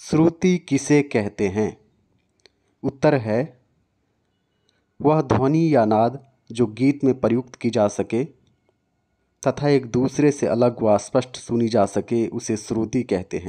श्रुति किसे कहते हैं उत्तर है वह ध्वनि या नाद जो गीत में प्रयुक्त की जा सके तथा एक दूसरे से अलग व स्पष्ट सुनी जा सके उसे श्रुति कहते हैं